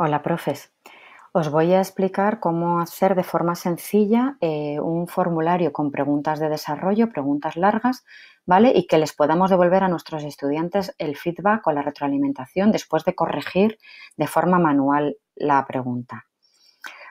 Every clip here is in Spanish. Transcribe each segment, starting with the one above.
Hola, profes. Os voy a explicar cómo hacer de forma sencilla eh, un formulario con preguntas de desarrollo, preguntas largas, ¿vale? Y que les podamos devolver a nuestros estudiantes el feedback o la retroalimentación después de corregir de forma manual la pregunta.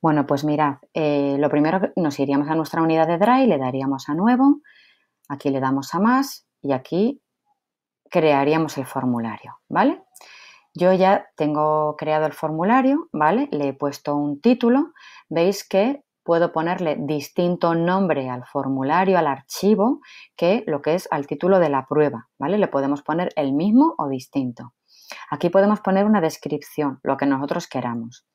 Bueno, pues mirad, eh, lo primero nos iríamos a nuestra unidad de Drive, le daríamos a nuevo, aquí le damos a más y aquí crearíamos el formulario, ¿vale? Yo ya tengo creado el formulario, ¿vale? Le he puesto un título. Veis que puedo ponerle distinto nombre al formulario, al archivo, que lo que es al título de la prueba, ¿vale? Le podemos poner el mismo o distinto. Aquí podemos poner una descripción, lo que nosotros queramos.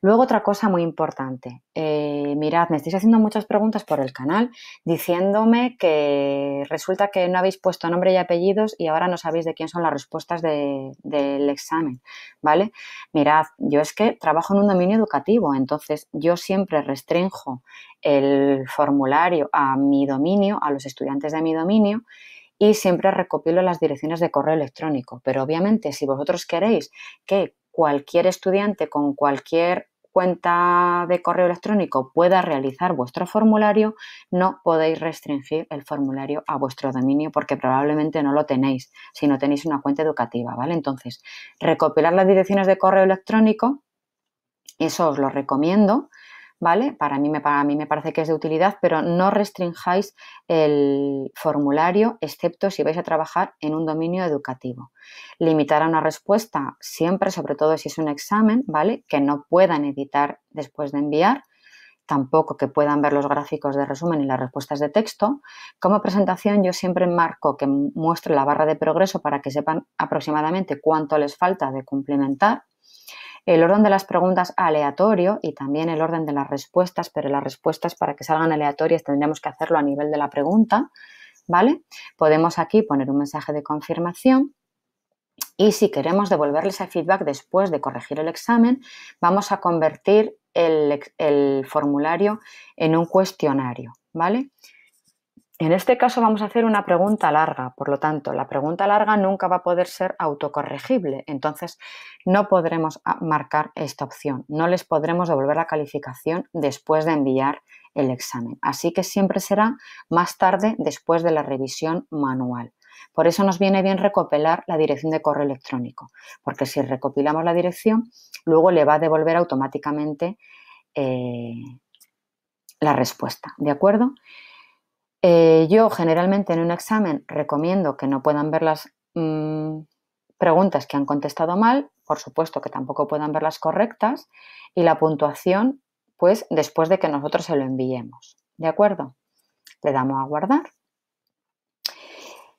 Luego otra cosa muy importante. Eh, mirad, me estáis haciendo muchas preguntas por el canal diciéndome que resulta que no habéis puesto nombre y apellidos y ahora no sabéis de quién son las respuestas del examen, ¿vale? Mirad, yo es que trabajo en un dominio educativo, entonces yo siempre restrinjo el formulario a mi dominio, a los estudiantes de mi dominio y siempre recopilo las direcciones de correo electrónico. Pero obviamente, si vosotros queréis que cualquier estudiante con cualquier cuenta de correo electrónico pueda realizar vuestro formulario, no podéis restringir el formulario a vuestro dominio porque probablemente no lo tenéis si no tenéis una cuenta educativa, ¿vale? Entonces, recopilar las direcciones de correo electrónico, eso os lo recomiendo, ¿vale? Para mí, me, para mí me parece que es de utilidad, pero no restringáis el formulario, excepto si vais a trabajar en un dominio educativo. Limitar a una respuesta siempre, sobre todo si es un examen, ¿vale? Que no puedan editar después de enviar tampoco que puedan ver los gráficos de resumen y las respuestas de texto. Como presentación yo siempre marco que muestre la barra de progreso para que sepan aproximadamente cuánto les falta de cumplimentar el orden de las preguntas aleatorio y también el orden de las respuestas, pero las respuestas para que salgan aleatorias tendremos que hacerlo a nivel de la pregunta, ¿vale? Podemos aquí poner un mensaje de confirmación. Y si queremos devolverles el feedback después de corregir el examen, vamos a convertir el, el formulario en un cuestionario, ¿vale? En este caso vamos a hacer una pregunta larga, por lo tanto, la pregunta larga nunca va a poder ser autocorregible, entonces no podremos ah, marcar esta opción, no les podremos devolver la calificación después de enviar el examen, así que siempre será más tarde después de la revisión manual. Por eso nos viene bien recopilar la dirección de correo electrónico, porque si recopilamos la dirección, luego le va a devolver automáticamente eh, la respuesta, ¿de acuerdo? Eh, yo generalmente en un examen recomiendo que no puedan ver las mm, preguntas que han contestado mal, por supuesto que tampoco puedan ver las correctas y la puntuación pues después de que nosotros se lo enviemos. ¿De acuerdo? Le damos a guardar.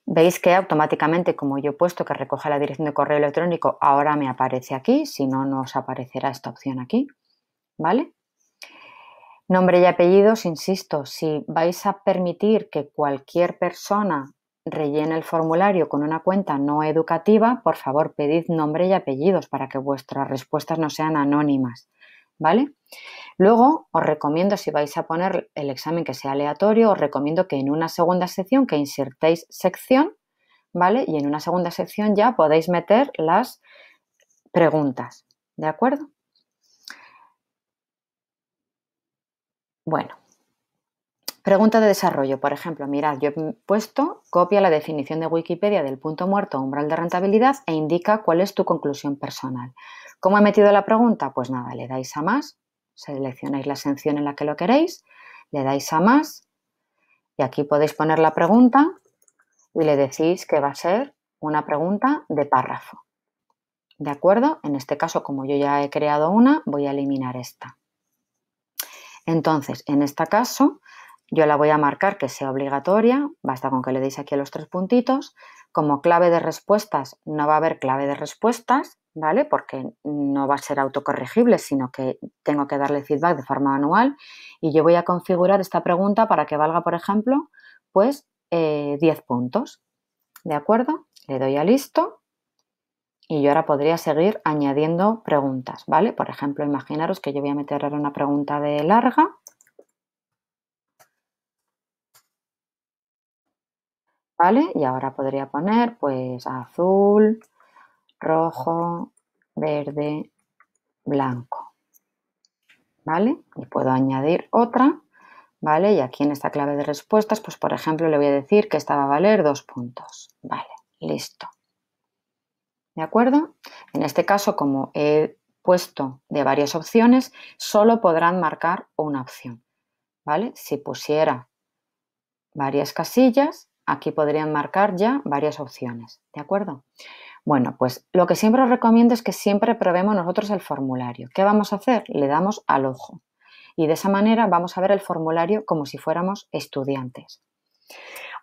Veis que automáticamente, como yo he puesto que recoja la dirección de correo electrónico, ahora me aparece aquí, si no, nos aparecerá esta opción aquí. ¿Vale? Nombre y apellidos, insisto, si vais a permitir que cualquier persona rellene el formulario con una cuenta no educativa, por favor pedid nombre y apellidos para que vuestras respuestas no sean anónimas. ¿Vale? Luego os recomiendo, si vais a poner el examen que sea aleatorio, os recomiendo que en una segunda sección que insertéis sección, ¿vale? Y en una segunda sección ya podéis meter las preguntas. ¿De acuerdo? Bueno, pregunta de desarrollo. Por ejemplo, mirad, yo he puesto copia la definición de Wikipedia del punto muerto umbral de rentabilidad e indica cuál es tu conclusión personal. ¿Cómo he metido la pregunta? Pues nada, le dais a más, seleccionáis la sección en la que lo queréis, le dais a más y aquí podéis poner la pregunta y le decís que va a ser una pregunta de párrafo. ¿De acuerdo? En este caso, como yo ya he creado una, voy a eliminar esta. Entonces, en este caso, yo la voy a marcar que sea obligatoria, basta con que le deis aquí los tres puntitos. Como clave de respuestas no va a haber clave de respuestas, ¿vale? Porque no va a ser autocorregible, sino que tengo que darle feedback de forma manual. Y yo voy a configurar esta pregunta para que valga, por ejemplo, pues 10 eh, puntos. ¿De acuerdo? Le doy a listo y yo ahora podría seguir añadiendo preguntas, ¿vale? Por ejemplo, imaginaros que yo voy a meter ahora una pregunta de larga. ¿Vale? Y ahora podría poner pues azul, rojo, verde, blanco. ¿Vale? Y puedo añadir otra, ¿vale? Y aquí en esta clave de respuestas, pues por ejemplo le voy a decir que esta va a valer dos puntos. Vale, listo. ¿De acuerdo? En este caso, como he puesto de varias opciones, solo podrán marcar una opción. ¿Vale? Si pusiera varias casillas, aquí podrían marcar ya varias opciones. ¿De acuerdo? Bueno, pues lo que siempre os recomiendo es que siempre probemos nosotros el formulario. ¿Qué vamos a hacer? Le damos al ojo. Y de esa manera vamos a ver el formulario como si fuéramos estudiantes.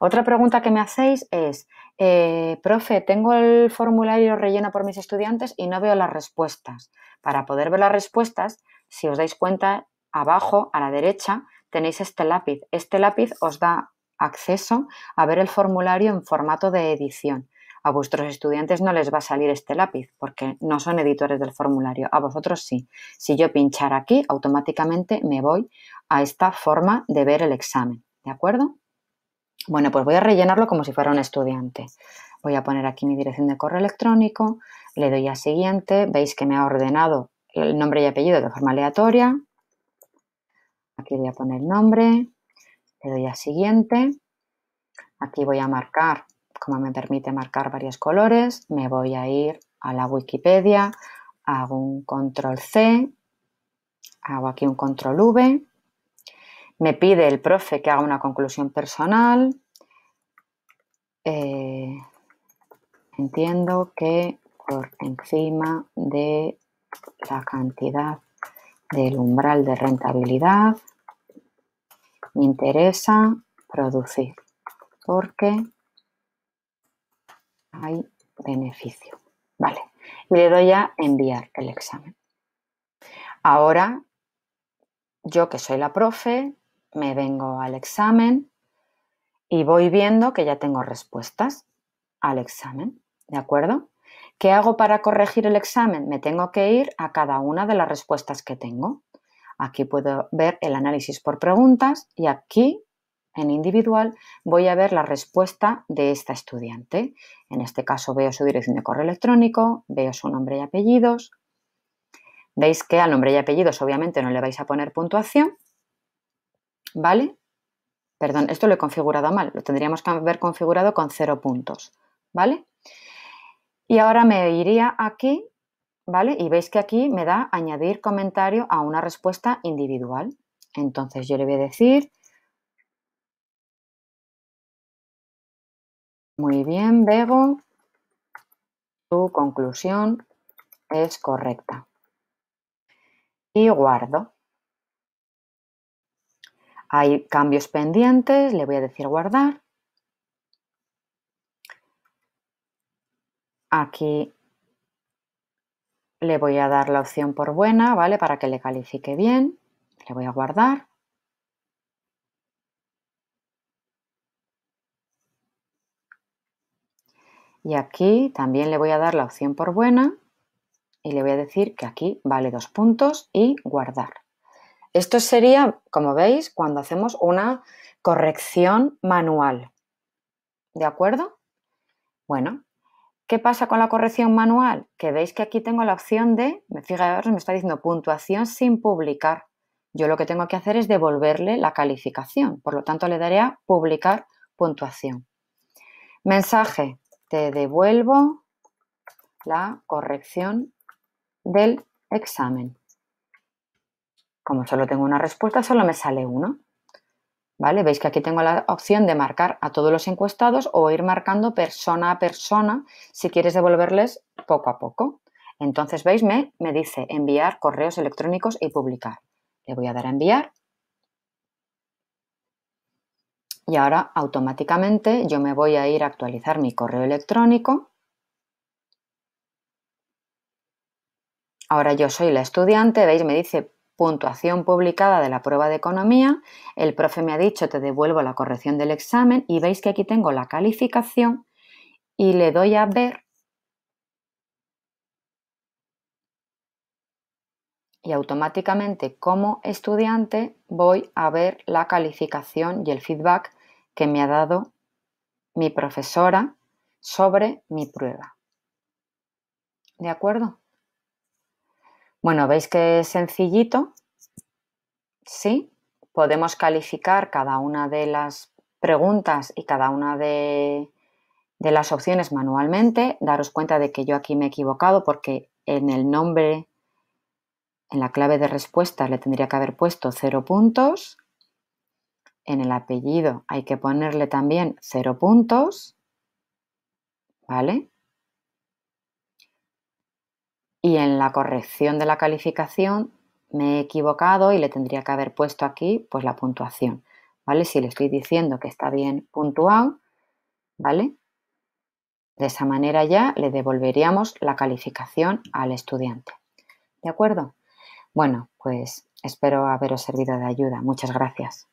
Otra pregunta que me hacéis es, eh, profe, tengo el formulario relleno por mis estudiantes y no veo las respuestas. Para poder ver las respuestas, si os dais cuenta, abajo a la derecha tenéis este lápiz. Este lápiz os da acceso a ver el formulario en formato de edición. A vuestros estudiantes no les va a salir este lápiz porque no son editores del formulario. A vosotros sí. Si yo pinchar aquí, automáticamente me voy a esta forma de ver el examen. ¿De acuerdo? Bueno, pues voy a rellenarlo como si fuera un estudiante. Voy a poner aquí mi dirección de correo electrónico, le doy a siguiente, veis que me ha ordenado el nombre y apellido de forma aleatoria. Aquí voy a poner nombre, le doy a siguiente. Aquí voy a marcar, como me permite marcar varios colores, me voy a ir a la Wikipedia, hago un control C, hago aquí un control V, me pide el profe que haga una conclusión personal. Eh, entiendo que por encima de la cantidad del umbral de rentabilidad me interesa producir porque hay beneficio. Vale. Y le doy a enviar el examen. Ahora, yo que soy la profe, me vengo al examen y voy viendo que ya tengo respuestas al examen, ¿de acuerdo? ¿Qué hago para corregir el examen? Me tengo que ir a cada una de las respuestas que tengo. Aquí puedo ver el análisis por preguntas y aquí, en individual, voy a ver la respuesta de esta estudiante. En este caso veo su dirección de correo electrónico, veo su nombre y apellidos. Veis que al nombre y apellidos obviamente no le vais a poner puntuación, ¿vale? Perdón, esto lo he configurado mal, lo tendríamos que haber configurado con cero puntos, ¿vale? Y ahora me iría aquí, ¿vale? Y veis que aquí me da añadir comentario a una respuesta individual. Entonces yo le voy a decir, muy bien, Bego, tu conclusión es correcta. Y guardo. Hay cambios pendientes, le voy a decir guardar. Aquí le voy a dar la opción por buena, ¿vale? Para que le califique bien. Le voy a guardar. Y aquí también le voy a dar la opción por buena y le voy a decir que aquí vale dos puntos y guardar. Esto sería, como veis, cuando hacemos una corrección manual. ¿De acuerdo? Bueno, ¿qué pasa con la corrección manual? Que veis que aquí tengo la opción de, me fijaros, me está diciendo puntuación sin publicar. Yo lo que tengo que hacer es devolverle la calificación, por lo tanto le daré a publicar puntuación. Mensaje, te devuelvo la corrección del examen. Como solo tengo una respuesta, solo me sale uno. ¿Vale? Veis que aquí tengo la opción de marcar a todos los encuestados o ir marcando persona a persona si quieres devolverles poco a poco. Entonces, veis, me, me dice enviar correos electrónicos y publicar. Le voy a dar a enviar. Y ahora automáticamente yo me voy a ir a actualizar mi correo electrónico. Ahora yo soy la estudiante, veis, me dice puntuación publicada de la prueba de economía, el profe me ha dicho te devuelvo la corrección del examen y veis que aquí tengo la calificación y le doy a ver y automáticamente como estudiante voy a ver la calificación y el feedback que me ha dado mi profesora sobre mi prueba. ¿De acuerdo? Bueno, veis que es sencillito. Sí, podemos calificar cada una de las preguntas y cada una de, las opciones manualmente. Daros cuenta de que yo aquí me he equivocado porque en el nombre, en la clave de respuesta le tendría que haber puesto cero puntos. En el apellido hay que ponerle también cero puntos. ¿Vale? Y en la corrección de la calificación me he equivocado y le tendría que haber puesto aquí pues la puntuación, ¿vale? Si le estoy diciendo que está bien puntuado, ¿vale? De esa manera ya le devolveríamos la calificación al estudiante. ¿De acuerdo? Bueno, pues espero haberos servido de ayuda. Muchas gracias.